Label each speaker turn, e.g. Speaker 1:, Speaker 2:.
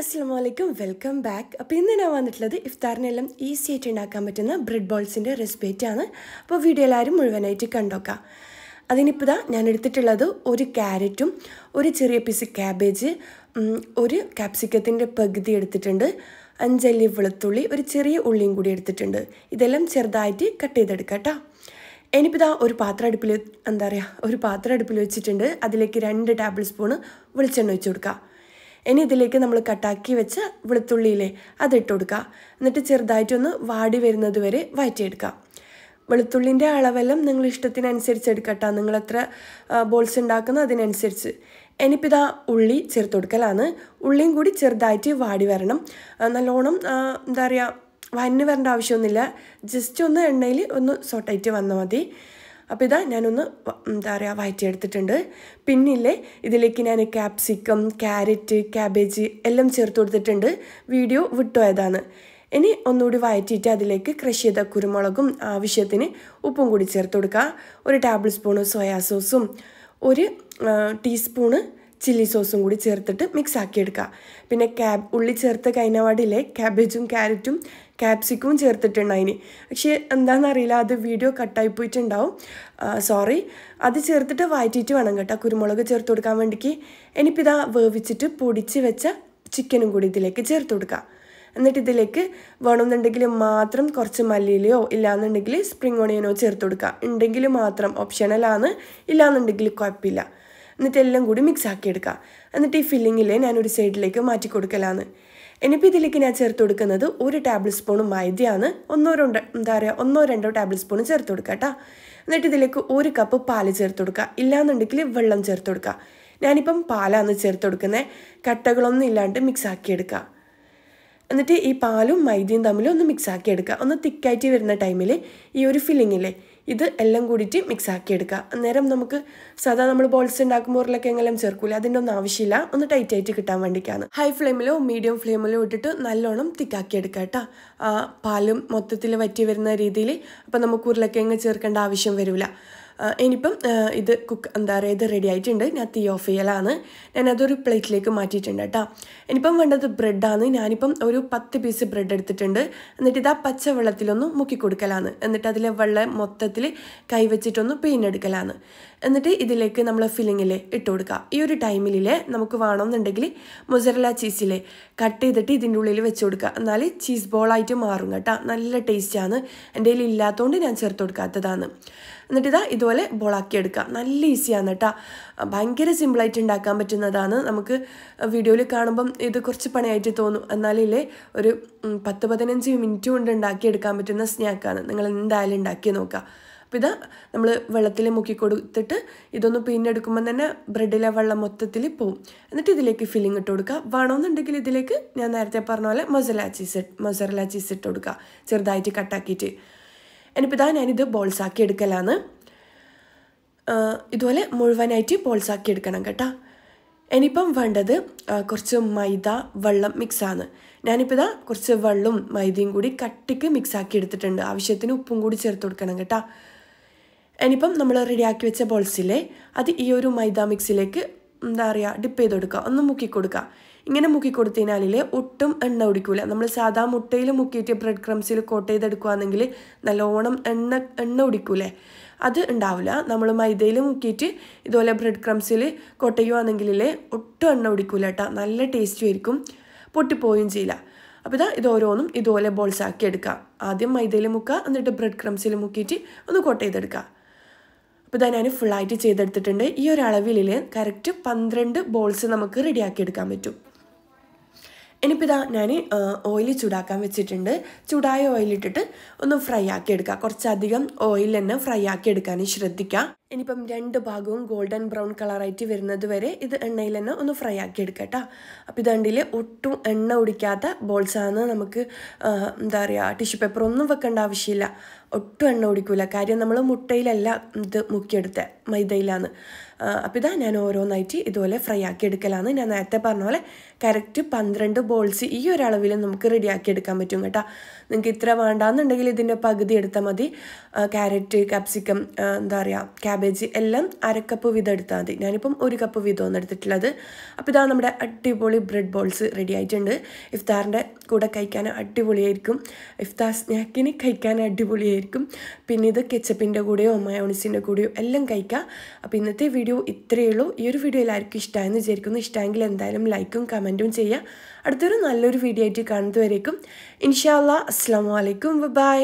Speaker 1: അസ്സാം വലൈക്കും welcome back അപ്പോൾ ഇന്ന് ഞാൻ വന്നിട്ടുള്ളത് ഇഫ്താറിനെല്ലാം ഈസി ആയിട്ട് ഉണ്ടാക്കാൻ പറ്റുന്ന ബ്രെഡ് ബോൾസിൻ്റെ റെസിപ്പേറ്റാണ് അപ്പോൾ വീഡിയോ എല്ലാവരും മുഴുവനായിട്ട് കണ്ടോക്കാം അതിനിപ്പോൾ ഇതാ ഞാൻ എടുത്തിട്ടുള്ളത് ഒരു ക്യാരറ്റും ഒരു ചെറിയ പീസ് ക്യാബേജ് ഒരു കാപ്സിക്കത്തിൻ്റെ പകുതി എടുത്തിട്ടുണ്ട് അഞ്ചല്ലി വെളുത്തുള്ളി ഒരു ചെറിയ ഉള്ളിയും കൂടി എടുത്തിട്ടുണ്ട് ഇതെല്ലാം ചെറുതായിട്ട് കട്ട് ചെയ്തെടുക്കാം കേട്ടോ ഇനിയിപ്പോൾ ഇതാ ഒരു പാത്രം അടുപ്പിൽ എന്താ പറയുക ഒരു പാത്രം അടുപ്പിൽ വെച്ചിട്ടുണ്ട് അതിലേക്ക് രണ്ട് ടേബിൾ സ്പൂണ് വെളിച്ചെണ്ണ വെച്ച് കൊടുക്കുക ഇനി ഇതിലേക്ക് നമ്മൾ കട്ടാക്കി വെച്ച വെളുത്തുള്ളിയിലെ അതിട്ട് കൊടുക്കുക എന്നിട്ട് ചെറുതായിട്ടൊന്ന് വാടി വരുന്നത് വരെ വഴറ്റിയെടുക്കുക വെളുത്തുള്ളിൻ്റെ അളവെല്ലാം നിങ്ങൾ ഇഷ്ടത്തിനനുസരിച്ച് എടുക്കട്ടെ നിങ്ങൾ എത്ര ബോൾസ് ഉണ്ടാക്കുന്നു അതിനനുസരിച്ച് ഇനിയിപ്പോൾ ഇതാ ഉള്ളി ചേർത്ത് കൊടുക്കലാണ് ഉള്ളിയും കൂടി ചെറുതായിട്ട് വാടി വരണം നല്ലോണം എന്താ പറയുക വന്നു വരേണ്ട ആവശ്യമൊന്നുമില്ല ജസ്റ്റ് ഒന്ന് എണ്ണയിൽ ഒന്ന് സോട്ടായിട്ട് വന്നാൽ മതി അപ്പോൾ ഇതാ ഞാനൊന്ന് എന്താ പറയുക വഴറ്റിയെടുത്തിട്ടുണ്ട് പിന്നില്ലേ ഇതിലേക്ക് ഞാൻ ക്യാപ്സിക്കം ക്യാരറ്റ് ക്യാബേജ് എല്ലാം ചേർത്ത് കൊടുത്തിട്ടുണ്ട് വീഡിയോ വിട്ടുപോയതാണ് ഇനി ഒന്നുകൂടി വയറ്റിയിട്ട് അതിലേക്ക് ക്രഷ് ചെയ്ത കുരുമുളകും ആവശ്യത്തിന് ഉപ്പും കൂടി ചേർത്ത് കൊടുക്കുക ഒരു ടേബിൾ സ്പൂണ് സോയാ സോസും ഒരു ടീസ്പൂണ് ചില്ലി സോസും കൂടി ചേർത്തിട്ട് മിക്സ് ആക്കി എടുക്കുക പിന്നെ ക്യാബ് ഉള്ളി ചേർത്ത് കഴിഞ്ഞപാടില്ലേ ക്യാബേജും ക്യാരറ്റും ക്യാപ്സിക്കും ചേർത്തിട്ടുണ്ട് അതിന് പക്ഷേ എന്താണെന്നറിയില്ല അത് വീഡിയോ കട്ടായി പോയിട്ടുണ്ടാവും സോറി അത് ചേർത്തിട്ട് വഴറ്റിയിട്ട് വേണം കേട്ടോ കുരുമുളക് ചേർത്ത് കൊടുക്കാൻ വേണ്ടിക്ക് ഇനിയിപ്പോൾ ഇതാ വേവിച്ചിട്ട് പൊടിച്ച് വെച്ച ചിക്കനും കൂടി ഇതിലേക്ക് ചേർത്ത് കൊടുക്കുക എന്നിട്ട് ഇതിലേക്ക് വേണമെന്നുണ്ടെങ്കിൽ മാത്രം കുറച്ച് മല്ലിയിലയോ ഇല്ലാന്നുണ്ടെങ്കിൽ സ്പ്രിംഗ് ഓണിയനോ ചേർത്ത് കൊടുക്കുക ഉണ്ടെങ്കിൽ മാത്രം ഓപ്ഷണലാണ് ഇല്ലാന്നുണ്ടെങ്കിൽ കുഴപ്പമില്ല എന്നിട്ട് എല്ലാം കൂടി മിക്സ് ആക്കി എടുക്കുക എന്നിട്ട് ഈ ഫില്ലിങ്ങിൽ ഞാനൊരു സൈഡിലേക്ക് മാറ്റി കൊടുക്കലാണ് ഇനിയിപ്പോൾ ഇതിലേക്ക് ഞാൻ ചേർത്ത് കൊടുക്കുന്നത് ഒരു ടേബിൾ സ്പൂൺ മൈദയാണ് ഒന്നോ രണ്ടോ എന്താ പറയുക ഒന്നോ രണ്ടോ ടേബിൾ സ്പൂൺ ചേർത്ത് കൊടുക്കുക കേട്ടോ എന്നിട്ട് ഇതിലേക്ക് ഒരു കപ്പ് പാല് ചേർത്ത് കൊടുക്കുക ഇല്ലാന്നുണ്ടെങ്കിൽ വെള്ളം ചേർത്ത് കൊടുക്കുക ഞാനിപ്പം പാലാണ് ചേർത്ത് കൊടുക്കുന്നത് കട്ടകളൊന്നും ഇല്ലാണ്ട് മിക്സ് ആക്കി എടുക്കുക എന്നിട്ട് ഈ പാലും മൈദയും തമ്മിൽ ഒന്ന് മിക്സ് ആക്കി എടുക്കുക ഒന്ന് തിക്കായിട്ട് വരുന്ന ടൈമിൽ ഈ ഒരു ഫില്ലിങ്ങില്ലേ ഇത് എല്ലാം കൂടിയിട്ട് മിക്സ് ആക്കി എടുക്കുക അന്നേരം നമുക്ക് സാധാ നമ്മൾ ബോൾസ് ഉണ്ടാക്കുമ്പോൾ ഉരുളക്കിഴങ്ങെല്ലാം ചേർക്കൂല അതിൻ്റെ ഒന്നും ആവശ്യമില്ല ഒന്ന് ടൈറ്റ് ആയിട്ട് കിട്ടാൻ വേണ്ടിക്കാണ് ഹൈ ഫ്ലെയിമിലോ മീഡിയം ഫ്ലെയിമിലോ ഇട്ടിട്ട് നല്ലോണം തിക്കാക്കി എടുക്കുക കേട്ടോ പാലും മൊത്തത്തിൽ വറ്റി വരുന്ന രീതിയിൽ അപ്പോൾ നമുക്ക് ഉരുളക്കിഴങ്ങ് ചേർക്കേണ്ട ആവശ്യം വരില്ല ഇനിയിപ്പം ഇത് കുക്ക് എന്താ പറയുക ഇത് റെഡി ആയിട്ടുണ്ട് ഞാൻ തീ ഓഫ് ചെയ്യലാണ് ഞാനതൊരു പ്ലേറ്റിലേക്ക് മാറ്റിയിട്ടുണ്ട് കേട്ടോ ഇനിയിപ്പം വേണ്ടത് ബ്രെഡാണ് ഞാനിപ്പം ഒരു പത്ത് പീസ് ബ്രെഡ് എടുത്തിട്ടുണ്ട് എന്നിട്ട് ഇത് ആ പച്ച വെള്ളത്തിലൊന്ന് മുക്കി കൊടുക്കലാണ് എന്നിട്ട് അതിലെ വെള്ളം മൊത്തത്തിൽ കൈവച്ചിട്ടൊന്ന് പിഴിഞ്ഞെടുക്കലാണ് എന്നിട്ട് ഇതിലേക്ക് നമ്മൾ ഫില്ലിങ്ങിലെ ഇട്ട് കൊടുക്കുക ഈ ഒരു ടൈമിൽ നമുക്ക് വേണമെന്നുണ്ടെങ്കിൽ മൊസറല ചീസിലെ കട്ട് ചെയ്തിട്ട് ഇതിൻ്റെ ഉള്ളിൽ വെച്ച് കൊടുക്കുക എന്നാൽ ചീസ് ബോളായിട്ട് മാറും കേട്ടോ നല്ല ടേസ്റ്റാണ് എൻ്റെ കയ്യിൽ ഇല്ലാത്തതുകൊണ്ട് ഞാൻ ചേർത്ത് കൊടുക്കാത്തതാണ് എന്നിട്ട് ഇതാ ഇതുപോലെ ബോളാക്കി എടുക്കുക നല്ല ഈസിയാണ് കേട്ടോ ഭയങ്കര സിമ്പിളായിട്ട് ഉണ്ടാക്കാൻ പറ്റുന്നതാണ് നമുക്ക് വീഡിയോയിൽ കാണുമ്പം ഇത് കുറച്ച് പണിയായിട്ട് തോന്നും എന്നാലില്ലേ ഒരു പത്ത് പതിനഞ്ച് മിനിറ്റ് കൊണ്ട് ഉണ്ടാക്കിയെടുക്കാൻ പറ്റുന്ന സ്നാക്കാണ് നിങ്ങൾ എന്തായാലും ഉണ്ടാക്കി നോക്കുക അപ്പോൾ ഇത് നമ്മൾ വെള്ളത്തിൽ മുക്കി കൊടുത്തിട്ട് ഇതൊന്ന് പിന്നെടുക്കുമ്പോൾ തന്നെ ബ്രെഡിലെ വെള്ളം മൊത്തത്തിൽ പോവും എന്നിട്ട് ഇതിലേക്ക് ഫില്ലിംഗ് ഇട്ട് കൊടുക്കുക വേണമെന്നുണ്ടെങ്കിൽ ഇതിലേക്ക് ഞാൻ നേരത്തെ പറഞ്ഞ പോലെ മൊസല ചീസ് മൊസറല ചീസ് ഇട്ട് കൊടുക്കുക ചെറുതായിട്ട് കട്ടാക്കിയിട്ട് എനിപ്പോൾ ഇതാ ഞാനിത് ബോൾസാക്കി എടുക്കലാണ് ഇതുപോലെ മുഴുവനായിട്ട് ബോൾസാക്കി എടുക്കണം കേട്ടോ ഇനിയിപ്പം വേണ്ടത് കുറച്ച് മൈദ വെള്ളം മിക്സാണ് ഞാനിപ്പോൾ ഇതാ കുറച്ച് വെള്ളവും മൈദയും കൂടി കട്ടിക്ക് മിക്സാക്കി എടുത്തിട്ടുണ്ട് ആവശ്യത്തിന് ഉപ്പും കൂടി ചേർത്ത് കൊടുക്കണം കേട്ടോ ഇനിയിപ്പം നമ്മൾ റെഡിയാക്കി വെച്ച ബോൾസിലെ അത് ഈ ഒരു മൈദ മിക്സിലേക്ക് എന്താ പറയുക ഡിപ്പ് ചെയ്ത് കൊടുക്കുക ഒന്ന് മുക്കി കൊടുക്കുക ഇങ്ങനെ മുക്കി കൊടുത്തതിനാലില്ലേ ഒട്ടും എണ്ണ ഒടിക്കില്ല നമ്മൾ സാധാ മുട്ടയിൽ മുക്കിയിട്ട് ബ്രെഡ് ക്രംസിൽ കോട്ട് ചെയ്തെടുക്കുകയാണെങ്കിൽ നല്ലോണം എണ്ണ എണ്ണ ഒടിക്കൂലേ അത് ഉണ്ടാവില്ല നമ്മൾ മൈദയിൽ മുക്കിയിട്ട് ഇതുപോലെ ബ്രെഡ് ക്രംസിൽ കോട്ട് ചെയ്യുകയാണെങ്കിലേ ഒട്ടും എണ്ണ ഒടിക്കൂല കേട്ടോ നല്ല ടേസ്റ്റും ആയിരിക്കും പൊട്ടിപ്പോവുകയും ചെയ്യില്ല അപ്പോൾ ഇതാ ഇത് ഓരോന്നും ഇതുപോലെ ബോൾസാക്കി എടുക്കുക ആദ്യം മൈദയിൽ മുക്കുക എന്നിട്ട് ബ്രെഡ് ക്രംസിൽ മുക്കിയിട്ട് ഒന്ന് കോട്ട് ചെയ്തെടുക്കുക അപ്പോൾ ഇതാ ഞാൻ ഫുള്ളായിട്ട് ചെയ്തെടുത്തിട്ടുണ്ട് ഈ ഒരു അളവിൽ കറക്റ്റ് പന്ത്രണ്ട് ബോൾസ് നമുക്ക് റെഡിയാക്കി എടുക്കാൻ പറ്റും ഇനിയിപ്പോൾ ഇതാ ഞാൻ ഓയിൽ ചൂടാക്കാൻ വെച്ചിട്ടുണ്ട് ചൂടായ ഓയിലിട്ടിട്ട് ഒന്ന് ഫ്രൈ ആക്കി എടുക്കുക കുറച്ചധികം ഓയിൽ തന്നെ ഫ്രൈ ആക്കി എടുക്കാൻ ശ്രദ്ധിക്കുക ഇനിയിപ്പം രണ്ട് ഭാഗവും ഗോൾഡൻ ബ്രൗൺ കളറായിട്ട് വരുന്നത് വരെ ഇത് എണ്ണയിൽ തന്നെ ഒന്ന് ഫ്രൈ ആക്കി എടുക്കട്ടെ അപ്പം ഇത് അണ്ടിയിൽ ഒട്ടും എണ്ണ ഒടിക്കാത്ത ബോൾസാണ് നമുക്ക് എന്താ പറയുക ടിഷ്യൂ പേപ്പർ ഒന്നും വെക്കേണ്ട ആവശ്യമില്ല ഒട്ടും എണ്ണ ഒടിക്കില്ല കാര്യം നമ്മൾ മുട്ടയിലല്ല ഇത് മുക്കിയെടുത്തത് മൈദയിലാണ് അപ്പം ഇതാ ഞാൻ ഓരോന്നായിട്ട് ഇതുപോലെ ഫ്രൈ ആക്കി എടുക്കലാണ് ഞാൻ നേരത്തെ പറഞ്ഞ പോലെ കറക്റ്റ് പന്ത്രണ്ട് ബോൾസ് ഈ ഒരളവിൽ നമുക്ക് റെഡിയാക്കി എടുക്കാൻ പറ്റും കേട്ടോ നിങ്ങൾക്ക് ഇത്ര വേണ്ടാന്നുണ്ടെങ്കിൽ ഇതിൻ്റെ പകുതി എടുത്താൽ മതി ക്യാരറ്റ് കാപ്സിക്കം എന്താ പറയുക ക്യാബേജ് എല്ലാം അരക്കപ്പ് വീതം എടുത്താൽ മതി ഞാനിപ്പം ഒരു കപ്പ് വീതമാണ് എടുത്തിട്ടുള്ളത് അപ്പോൾ ഇതാ നമ്മുടെ അടിപൊളി ബ്രെഡ് ബോൾസ് റെഡി ആയിട്ടുണ്ട് ഇഫ്താറിൻ്റെ കൂടെ കഴിക്കാൻ അടിപൊളിയായിരിക്കും ഇഫ്താർ സ്നാക്കിന് കഴിക്കാൻ അടിപൊളിയായിരിക്കും പിന്നെ ഇത് കെച്ചപ്പിൻ്റെ കൂടെയോ മയോണിസിൻ്റെ കൂടെയോ എല്ലാം കഴിക്കാം അപ്പോൾ ഇന്നത്തെ വീഡിയോ ഇത്രയേ ഉള്ളൂ ഈ ഒരു വീഡിയോ എല്ലാവർക്കും ഇഷ്ടമായെന്ന് വിചാരിക്കുന്നു ഇഷ്ടമെങ്കിൽ എന്തായാലും ലൈക്കും കമൻറ്റും ചെയ്യുക അടുത്തൊരു നല്ലൊരു വീഡിയോ ആയിട്ട് കാണുന്നതുവരേക്കും ഇൻഷാല്ലാ അസ്സാം വലൈക്കും ബൈ